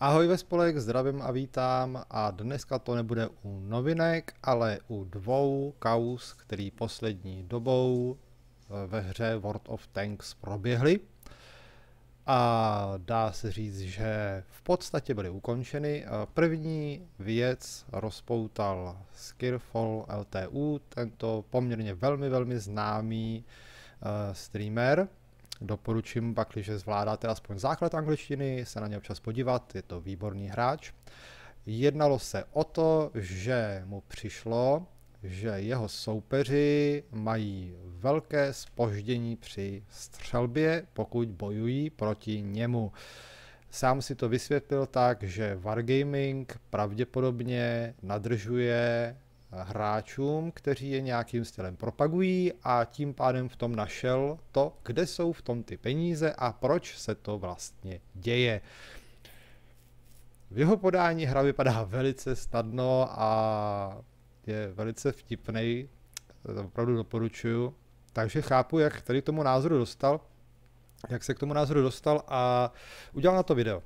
Ahoj ve spolek, zdravím a vítám a dneska to nebude u novinek, ale u dvou kaus, který poslední dobou eh, ve hře World of Tanks proběhly. A dá se říct, že v podstatě byly ukončeny. Eh, první věc rozpoutal Skirfall LTU, tento poměrně velmi, velmi známý eh, streamer, Doporučím pak, když zvládáte aspoň základ angličtiny, se na ně občas podívat, je to výborný hráč. Jednalo se o to, že mu přišlo, že jeho soupeři mají velké spoždění při střelbě, pokud bojují proti němu. Sám si to vysvětlil tak, že Wargaming pravděpodobně nadržuje hráčům, kteří je nějakým stylem propagují a tím pádem v tom našel to, kde jsou v tom ty peníze a proč se to vlastně děje. V jeho podání hra vypadá velice snadno a je velice vtipný, opravdu doporučuju. Takže chápu, jak tady k tomu názoru dostal, jak se k tomu názoru dostal a udělal na to video.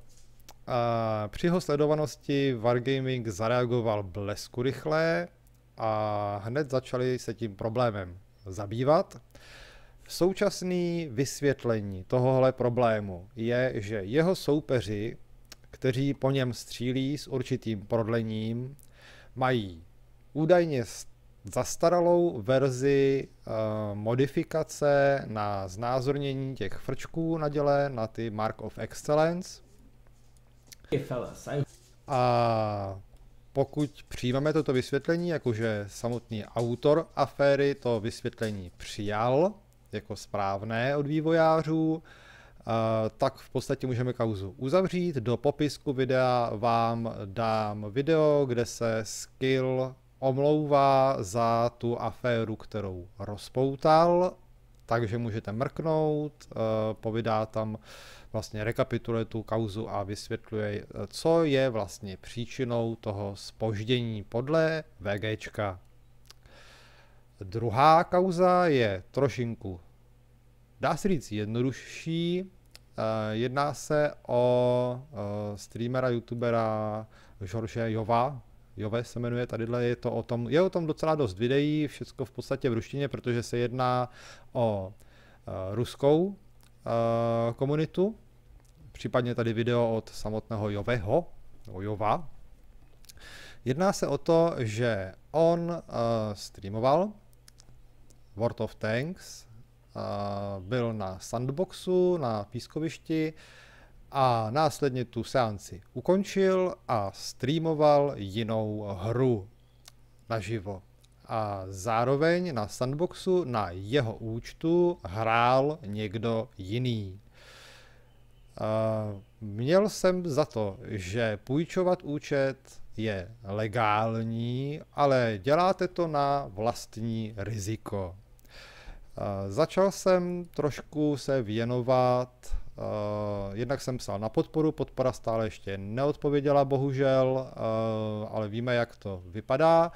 A při jeho sledovanosti Wargaming zareagoval blesku rychle, a hned začali se tím problémem zabývat. Současný vysvětlení tohohle problému je, že jeho soupeři, kteří po něm střílí s určitým prodlením, mají údajně zastaralou verzi eh, modifikace na znázornění těch frčků na děle, na ty Mark of Excellence. A pokud přijmeme toto vysvětlení, jakože samotný autor aféry to vysvětlení přijal jako správné od vývojářů, eh, tak v podstatě můžeme kauzu uzavřít. Do popisku videa vám dám video, kde se Skill omlouvá za tu aféru, kterou rozpoutal takže můžete mrknout, eh, povídá tam vlastně rekapituluje tu kauzu a vysvětluje, eh, co je vlastně příčinou toho spoždění podle VGčka. Druhá kauza je trošinku, dá se říct, jednodušší. Eh, jedná se o streamera, youtubera George Jova, Jove se jmenuje, tadyhle je to o tom, je o tom docela dost videí, všecko v podstatě v ruštině, protože se jedná o uh, ruskou uh, komunitu, případně tady video od samotného Joveho, o Jova. Jedná se o to, že on uh, streamoval World of Tanks, byl na sandboxu, na pískovišti, a následně tu seanci ukončil a streamoval jinou hru naživo. A zároveň na sandboxu na jeho účtu hrál někdo jiný. Měl jsem za to, že půjčovat účet je legální, ale děláte to na vlastní riziko. Začal jsem trošku se věnovat Uh, jednak jsem psal na podporu, podpora stále ještě neodpověděla, bohužel, uh, ale víme, jak to vypadá.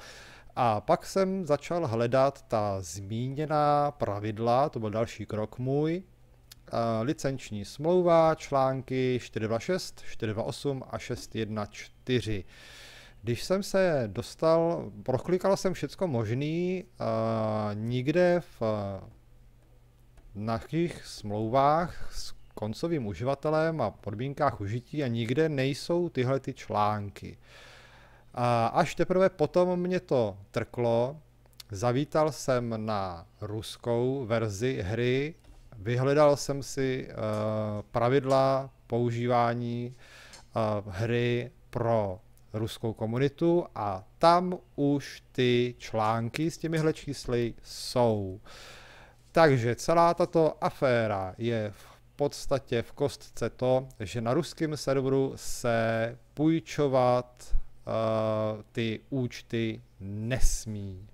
A pak jsem začal hledat ta zmíněná pravidla, to byl další krok můj, Uh, licenční smlouva, články 426, 428 a 614. Když jsem se dostal, proklikal jsem všecko možný, uh, nikde v uh, našich smlouvách s koncovým uživatelem a podmínkách užití a nikde nejsou tyhle ty články. A až teprve potom mě to trklo, zavítal jsem na ruskou verzi hry, vyhledal jsem si uh, pravidla používání uh, hry pro ruskou komunitu a tam už ty články s těmihle čísly jsou. Takže celá tato aféra je v podstatě v kostce to, že na ruském serveru se půjčovat uh, ty účty nesmí.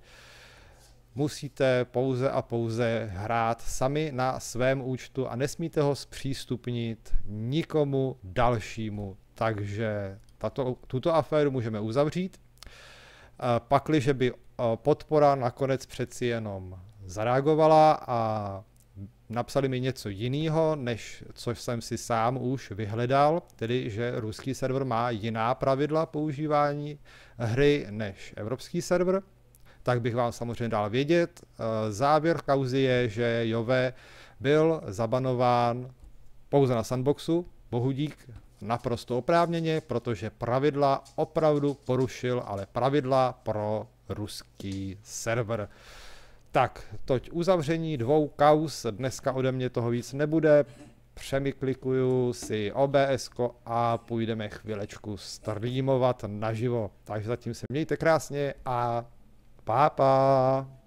Musíte pouze a pouze hrát sami na svém účtu a nesmíte ho zpřístupnit nikomu dalšímu. Takže tato, tuto aféru můžeme uzavřít. Eh, pakliže by eh, podpora nakonec přeci jenom zareagovala a Napsali mi něco jiného, než co jsem si sám už vyhledal, tedy že ruský server má jiná pravidla používání hry než evropský server, tak bych vám samozřejmě dal vědět. Eh, závěr kauzy je, že Jove byl zabanován pouze na sandboxu, bohudík naprosto oprávněně, protože pravidla opravdu porušil, ale pravidla pro ruský server. Tak, toť uzavření dvou kaus, dneska ode mě toho víc nebude, přemiklikuju si OBS a půjdeme chvilečku streamovat naživo. Takže zatím se mějte krásně a pápa. Pa.